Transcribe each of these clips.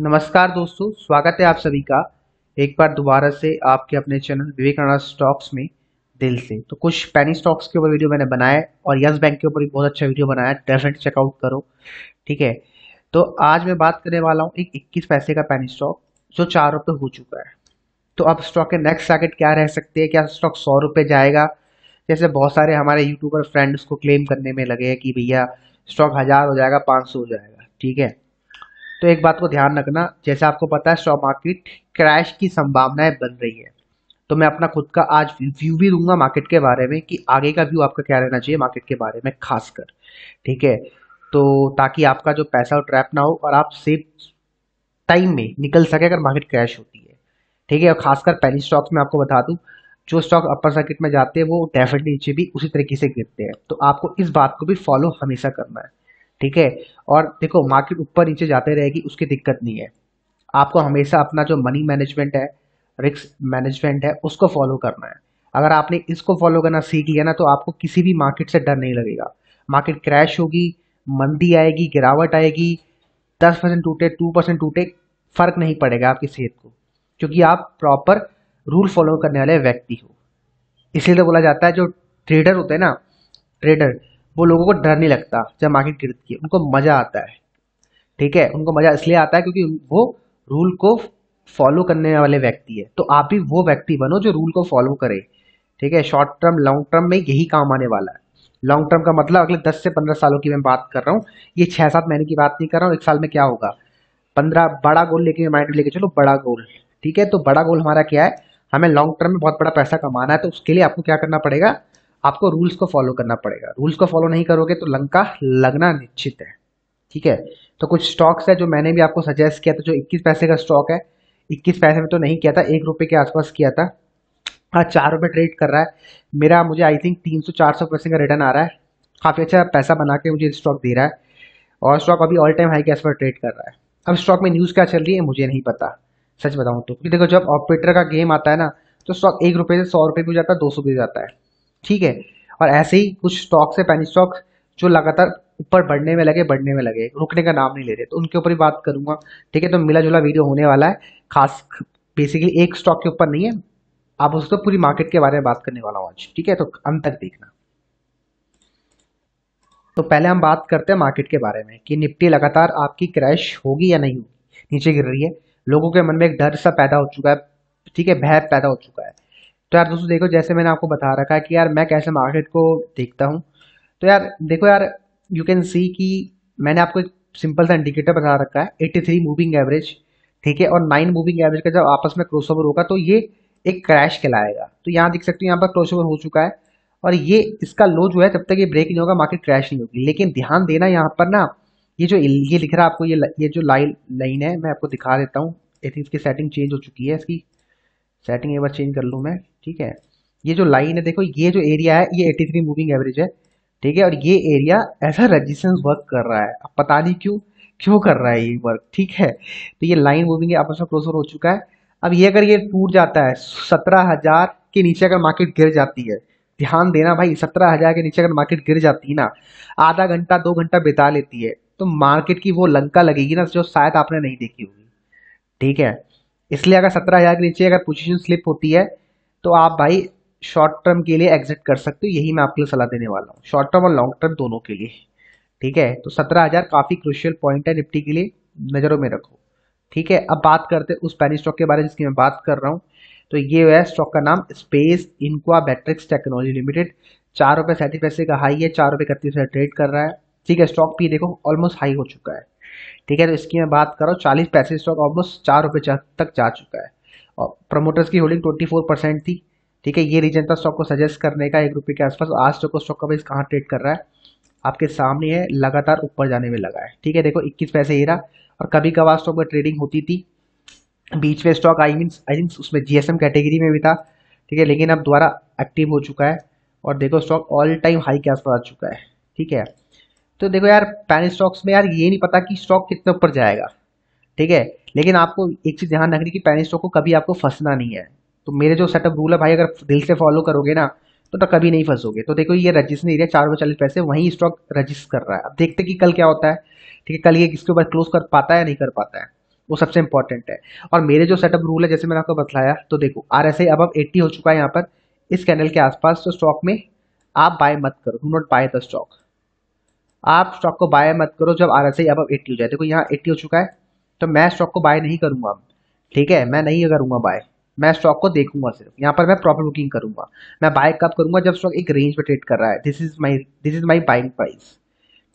नमस्कार दोस्तों स्वागत है आप सभी का एक बार दोबारा से आपके अपने चैनल विवेकानंद स्टॉक्स में दिल से तो कुछ पैनी स्टॉक्स के ऊपर वीडियो मैंने बनाया और यस बैंक के ऊपर भी बहुत अच्छा वीडियो बनाया डेफिनेट चेकआउट करो ठीक है तो आज मैं बात करने वाला हूँ एक इक्कीस पैसे का पैनी स्टॉक जो चार रुपये हो चुका है तो अब स्टॉक के नेक्स्ट टारगेट क्या रह सकते हैं क्या स्टॉक सौ रुपये जाएगा जैसे बहुत सारे हमारे यूट्यूबर फ्रेंड्स को क्लेम करने में लगे हैं कि भैया स्टॉक हज़ार हो जाएगा पाँच सौ हो जाएगा ठीक है तो एक बात को ध्यान रखना जैसे आपको पता है स्टॉक मार्केट क्रैश की संभावनाएं बन रही है तो मैं अपना खुद का आज व्यू भी दूंगा मार्केट के बारे में कि आगे का व्यू आपका क्या रहना चाहिए मार्केट के बारे में खासकर ठीक है तो ताकि आपका जो पैसा ट्रैप ना हो और आप सेफ टाइम में निकल सके अगर मार्केट क्रैश होती है ठीक है और खासकर पहली स्टॉक्स में आपको बता दूं जो स्टॉक अपर सर्किट में जाते हैं वो डेफिनेटली नीचे भी उसी तरीके से गिरते हैं तो आपको इस बात को भी फॉलो हमेशा करना है ठीक है और देखो मार्केट ऊपर नीचे जाते रहेगी उसकी दिक्कत नहीं है आपको हमेशा अपना जो मनी मैनेजमेंट है रिस्क मैनेजमेंट है उसको फॉलो करना है अगर आपने इसको फॉलो करना सीख लिया ना तो आपको किसी भी मार्केट से डर नहीं लगेगा मार्केट क्रैश होगी मंदी आएगी गिरावट आएगी दस परसेंट टूटे टू परसेंट टूटे फर्क नहीं पड़ेगा आपकी सेहत को क्योंकि आप प्रॉपर रूल फॉलो करने वाले व्यक्ति हो इसीलिए तो बोला जाता है जो ट्रेडर होते हैं ना ट्रेडर वो लोगों को डर नहीं लगता जब मार्केट गिरती है उनको मज़ा आता है ठीक है उनको मज़ा इसलिए आता है क्योंकि वो रूल को फॉलो करने वाले व्यक्ति है तो आप भी वो व्यक्ति बनो जो रूल को फॉलो करे ठीक है शॉर्ट टर्म लॉन्ग टर्म में यही काम आने वाला है लॉन्ग टर्म का मतलब अगले दस से पंद्रह सालों की मैं बात कर रहा हूँ ये छह सात महीने की बात नहीं कर रहा हूँ एक साल में क्या होगा पंद्रह बड़ा गोल लेके माइंड लेके चलो बड़ा गोल ठीक है तो बड़ा गोल हमारा क्या है हमें लॉन्ग टर्म में बहुत बड़ा पैसा कमाना है तो उसके लिए आपको क्या करना पड़ेगा आपको रूल्स को फॉलो करना पड़ेगा रूल्स को फॉलो नहीं करोगे तो लंका लगना निश्चित है ठीक है तो कुछ स्टॉक्स है जो मैंने भी आपको सजेस्ट किया था जो 21 पैसे का स्टॉक है 21 पैसे में तो नहीं किया था एक रुपये के आसपास किया था आज चार रुपये ट्रेड कर रहा है मेरा मुझे आई थिंक तीन सौ चार सौ परसेंट का रिटर्न आ रहा है काफ़ी अच्छा पैसा बना के मुझे स्टॉक दे रहा है और स्टॉक अभी ऑल टाइम हाई के आसपास ट्रेड कर रहा है अब स्टॉक में न्यूज़ क्या चल रही है मुझे नहीं पता सच बताऊँ तो क्योंकि देखो जब ऑपरेटर का गेम आता है ना तो स्टॉक एक रुपये से सौ रुपये भी जाता है दो सौ भी जाता है ठीक है और ऐसे ही कुछ स्टॉक्स है पैनी स्टॉक जो लगातार ऊपर बढ़ने में लगे बढ़ने में लगे रुकने का नाम नहीं ले रहे तो उनके ऊपर ही बात करूंगा ठीक है तो मिला जुला वीडियो होने वाला है खास बेसिकली एक स्टॉक के ऊपर नहीं है आप उसको तो पूरी मार्केट के बारे में बात करने वाला हूँ आज ठीक है तो अंत तक देखना तो पहले हम बात करते हैं मार्केट के बारे में कि निफ्टी लगातार आपकी क्रैश होगी या नहीं होगी नीचे गिर रही है लोगों के मन में एक डर सा पैदा हो चुका है ठीक है भय पैदा हो चुका है तो यार दोस्तों देखो जैसे मैंने आपको बता रखा है कि यार मैं कैसे मार्केट को देखता हूँ तो यार देखो यार यू कैन सी कि मैंने आपको एक सिंपल सा इंडिकेटर बता रखा है एट्टी थ्री मूविंग एवरेज ठीक है और नाइन मूविंग एवरेज का जब आपस में क्रॉस ओवर होगा तो ये एक क्रैश कहलाएगा तो यहाँ देख सकते हो यहाँ पर क्रॉस ओवर हो चुका है और ये इसका लो जो है तब तक ये ब्रेक नहीं होगा मार्केट क्रैश नहीं होगी लेकिन ध्यान देना यहाँ पर ना ये जो ये लिख रहा है आपको ये ये जो लाइन लाइन है मैं आपको दिखा देता हूँ आई थिंक इसकी सेटिंग चेंज हो चुकी है इसकी सेटिंग एक बार चेंज कर लूँ मैं ठीक है ये जो लाइन है देखो ये जो एरिया है ये 83 मूविंग एवरेज है ठीक है और ये एरिया ऐसा रजिस्टेंस वर्क कर रहा है अब पता नहीं क्यों क्यों कर रहा है ये वर्क ठीक है तो ये लाइन मूविंग आपस में क्लोजर हो चुका है अब ये अगर ये टूट जाता है सत्रह हजार के नीचे अगर मार्केट गिर जाती है ध्यान देना भाई सत्रह हजार के नीचे अगर मार्केट गिर जाती है ना आधा घंटा दो घंटा बिता लेती है तो मार्केट की वो लंका लगेगी ना जो शायद आपने नहीं देखी होगी ठीक है इसलिए अगर सत्रह हज़ार के नीचे अगर पोजीशन स्लिप होती है तो आप भाई शॉर्ट टर्म के लिए एग्जिट कर सकते हो यही मैं आपके लिए सलाह देने वाला हूँ शॉर्ट टर्म और लॉन्ग टर्म दोनों के लिए ठीक है तो सत्रह हज़ार काफ़ी क्रुशियल पॉइंट है निफ्टी के लिए नज़रों में रखो ठीक है अब बात करते हैं उस पैनी स्टॉक के बारे में जिसकी मैं बात कर रहा हूँ तो ये है स्टॉक का नाम Space Incubatrics Technologies Limited चार रुपये सैंतीस पैसे का हाई है चार रुपये इकतीस ट्रेड कर रहा है ठीक है स्टॉक भी देखो ऑलमोस्ट हाई हो चुका है ठीक है तो इसकी मैं बात करो चालीस पैंतीस स्टॉक ऑलमोस्ट चार रुपये तक जा चुका है और प्रमोटर्स की होल्डिंग ट्वेंटी फोर परसेंट थी ठीक है ये रीजन था स्टॉक को सजेस्ट करने का एक रुपये के आसपास आज तक तो स्टॉक का प्राइस कहाँ ट्रेड कर रहा है आपके सामने है लगातार ऊपर जाने में लगा है ठीक है देखो इक्कीस पैसे ही रहा और कभी कभार स्टॉक में ट्रेडिंग होती थी बीच में stock I mean I think उसमें जीएसएम कैटेगरी में भी था ठीक है लेकिन अब दोबारा एक्टिव हो चुका है और देखो स्टॉक ऑल टाइम हाई के आसपास आ चुका है ठीक है तो देखो यार पैनिक स्टॉक्स में यार ये नहीं पता कि स्टॉक कितने ऊपर जाएगा ठीक है लेकिन आपको एक चीज़ ध्यान रखनी कि पैनिक स्टॉक को कभी आपको फंसना नहीं है तो मेरे जो सेटअप रूल है भाई अगर दिल से फॉलो करोगे ना तो, तो कभी नहीं फंसोगे तो देखो ये नहीं रहा चार सौ चालीस पैसे वहीं स्टॉक रजिस्ट कर रहा है अब देखते कि कल क्या होता है ठीक है कल ये किसके ऊपर क्लोज कर पाता है या नहीं कर पाता है वो सबसे इंपॉर्टेंट है और मेरे जो सेटअप रूल है जैसे मैंने आपको बतलाया तो देखो आर एस आई अब अब एट्टी हो चुका है यहाँ पर इस कैनल के आसपास तो स्टॉक में आप बाय मत करो do not buy the stock आप स्टॉक को बाय मत करो जब आर एस आई अब एट्टी हो जाए देखो यहाँ एट्टी हो चुका है तो मैं स्टॉक को बाय नहीं करूंगा ठीक है मैं नहीं करूंगा बाय मैं स्टॉक को देखूंगा सिर्फ यहाँ पर मैं प्रॉफिट बुकिंग करूंगा मैं बाय कब करूंगा जब स्टॉक एक रेंज पर ट्रेड कर रहा है this is my this is my buying price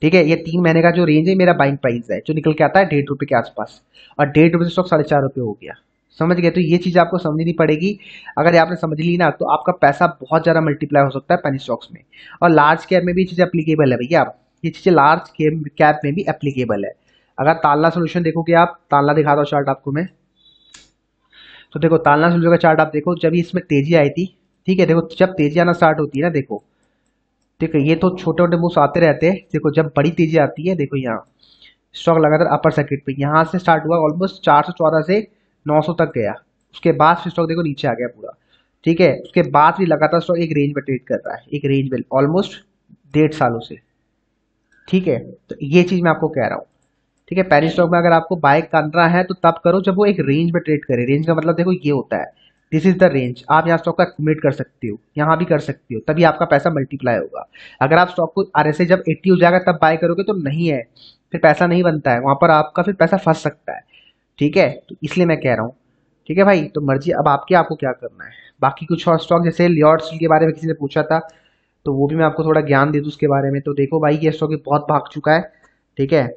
ठीक है ये तीन महीने का जो रेंज है मेरा बाइंग प्राइस है जो निकल के आता है डेढ़ रुपये के आसपास और डेढ़ रुपये से स्टॉक साढ़े चार रुपये हो गया समझ गए तो ये चीज़ आपको समझनी पड़ेगी अगर आपने समझ ली ना तो आपका पैसा बहुत ज़्यादा मल्टीप्लाई हो सकता है पेनी स्टॉक्स में और लार्ज केयर में भी चीज़ अप्लीकेबल है भैया आप ये चीज़ें लार्ज कैप में भी एप्लीकेबल है अगर तालना सोल्यूशन देखोगे आप तालना दिखा दो चार्ट आपको मैं तो देखो तालना सोल्यूशन का चार्ट आप देखो जब इसमें तेजी आई थी ठीक है देखो जब तेजी आना स्टार्ट होती है ना देखो ठीक है ये तो छोटे मोटे मूव्स आते रहते हैं देखो जब बड़ी तेजी आती है देखो यहाँ स्टॉक लगातार अपर सर्किट पे यहाँ से स्टार्ट हुआ ऑलमोस्ट चार सौ चौदह से नौ सौ तक गया उसके बाद फिर स्टॉक देखो नीचे आ गया पूरा ठीक है उसके बाद भी लगातार स्टॉक एक रेंज में ट्रेड कर रहा है एक रेंज में ऑलमोस्ट डेढ़ सालों से ठीक है तो ये चीज़ मैं आपको कह रहा हूँ ठीक है पैरिस स्टॉक में अगर आपको बाय करना है तो तब करो जब वो एक रेंज में ट्रेड करे रेंज का मतलब देखो ये होता है दिस इज द रेंज आप यहाँ स्टॉक का कमिट कर सकते हो यहाँ भी कर सकते हो तभी आपका पैसा मल्टीप्लाई होगा अगर आप स्टॉक को आर जब एट्टी हो जाएगा तब बाय करोगे तो नहीं है फिर पैसा नहीं बनता है वहां पर आपका फिर पैसा फंस सकता है ठीक है तो इसलिए मैं कह रहा हूँ ठीक है भाई तो मर्जी अब आपके आपको क्या करना है बाकी कुछ और स्टॉक जैसे लियॉर्ड के बारे में किसी ने पूछा था तो वो भी मैं आपको थोड़ा ज्ञान दे दूँ उसके बारे में तो देखो भाई ये स्टॉक बहुत भाग चुका है ठीक है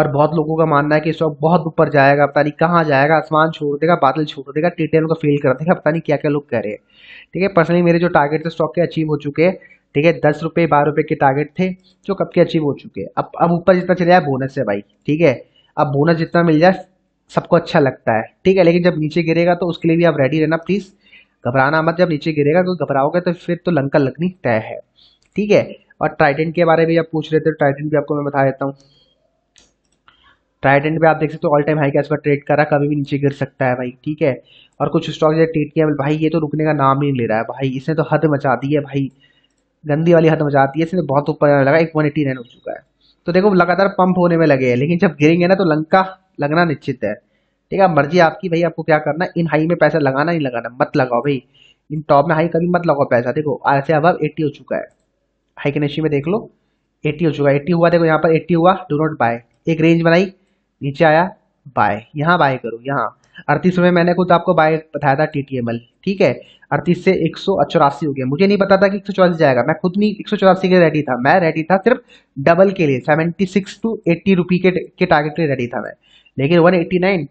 और बहुत लोगों का मानना है कि स्टॉक बहुत ऊपर जाएगा पता नहीं कहाँ जाएगा आसमान छोड़ देगा बादल छोड़ देगा टीटेल का फेल कर देगा पता नहीं क्या क्या लोग कह रहे हैं ठीक है पर्सनली मेरे जो टारगेट थे स्टॉक के अचीव हो चुके हैं ठीक है दस रुपये बारह रुपये के टारगेट थे जो कब के अचीव हो चुके हैं अब अब ऊपर जितना चले जाए बोनस है भाई ठीक है अब बोनस जितना मिल जाए सबको अच्छा लगता है ठीक है लेकिन जब नीचे गिरेगा तो उसके लिए भी आप रेडी रहना प्लीज़ घबराना मत जब नीचे गिरेगा तो घबराओगे तो फिर तो लंका लगनी तय है ठीक है और ट्राइडेंट के बारे में आप पूछ रहे थे ट्राइडेंट तो भी आपको मैं बता देता हूँ ट्राइडेंट पे आप देख सकते हो ऑल टाइम हाई के आसपास ट्रेड करा कभी भी नीचे गिर सकता है भाई ठीक है और कुछ स्टॉक जैसे ट्रेड किया भाई ये तो रुकने का नाम ही नहीं ले रहा है भाई इसने तो हद मचा दी है भाई गंदी वाली हद मचा दी है इसने तो बहुत ऊपर जाने लगा एक वन एटी नाइन हो चुका है तो देखो लगातार पंप होने में लगे हैं लेकिन जब गिरेंगे ना तो लंका लगना निश्चित है ठीक है मर्जी आपकी भाई आपको क्या करना इन हाई में पैसा लगाना नहीं लगाना मत लगाओ भाई इन टॉप में हाई कभी मत लगाओ पैसा देखो आर से अब एट्टी हो चुका है हाई के निश्चित में देख लो एट्टी हो चुका है एट्टी हुआ देखो यहाँ पर एट्टी हुआ डो नॉट बाय एक रेंज बनाई नीचे आया बाय यहाँ बाय करो यहाँ अड़तीस में मैंने खुद आपको बाय बताया था टी ठीक है अड़तीस से एक हो गया मुझे नहीं पता था कि एक जाएगा मैं खुद नहीं एक के रेडी था मैं रेडी था सिर्फ डबल के लिए 76 सिक्स टू एट्टी रुपी के के टारगेट के रेडी था मैं लेकिन 189 एट्टी नाइन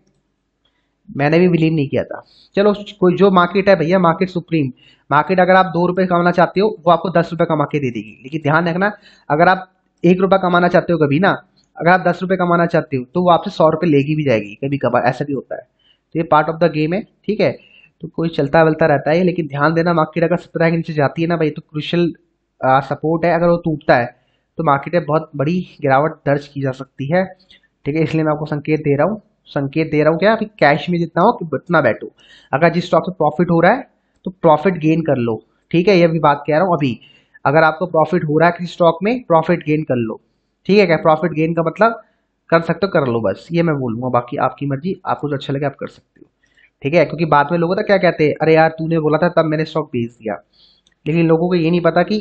मैंने भी बिलीव नहीं किया था चलो कोई जो मार्केट है भैया मार्केट सुप्रीम मार्केट अगर आप दो रुपये कमाना चाहते हो वो आपको दस रुपये कमा के दे देगी लेकिन ध्यान रखना अगर आप एक रुपया कमाना चाहते हो कभी ना अगर आप दस रुपये कमाना चाहते हो तो वो आपसे सौ रुपये लेगी भी जाएगी कभी कभार ऐसा भी होता है तो ये पार्ट ऑफ द गेम है ठीक है तो कोई चलता वलता रहता है लेकिन ध्यान देना मार्केट अगर सत्रह के नीचे जाती है ना भाई तो क्रुशल सपोर्ट है अगर वो टूटता है तो मार्केट में बहुत बड़ी गिरावट दर्ज की जा सकती है ठीक है इसलिए मैं आपको संकेत दे रहा हूँ संकेत दे रहा हूँ क्या अभी कैश में जितना हो उतना बैठो अगर जिस स्टॉक से प्रॉफिट हो रहा है तो प्रॉफिट गेन कर लो ठीक है ये भी बात कह रहा हूँ अभी अगर आपको प्रॉफिट हो रहा है किसी स्टॉक में प्रॉफिट गेन कर लो ठीक है क्या प्रॉफिट गेन का मतलब कर सकते हो कर लो बस ये मैं बोलूँगा बाकी आपकी मर्जी आपको जो अच्छा लगे आप कर सकते हो ठीक है क्योंकि बाद में लोगों तक क्या कहते हैं अरे यार तूने बोला था तब मैंने स्टॉक बेच दिया लेकिन लोगों को ये नहीं पता कि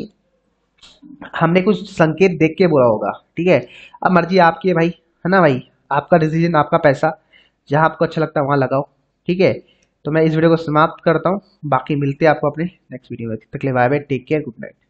हमने कुछ संकेत देख के बोला होगा ठीक है अब मर्जी आपकी है भाई है ना भाई आपका डिसीजन आपका पैसा जहाँ आपको अच्छा लगता है वहाँ लगाओ ठीक है तो मैं इस वीडियो को समाप्त करता हूँ बाकी मिलते हैं आपको अपने नेक्स्ट वीडियो में तक ले bye bye take care good night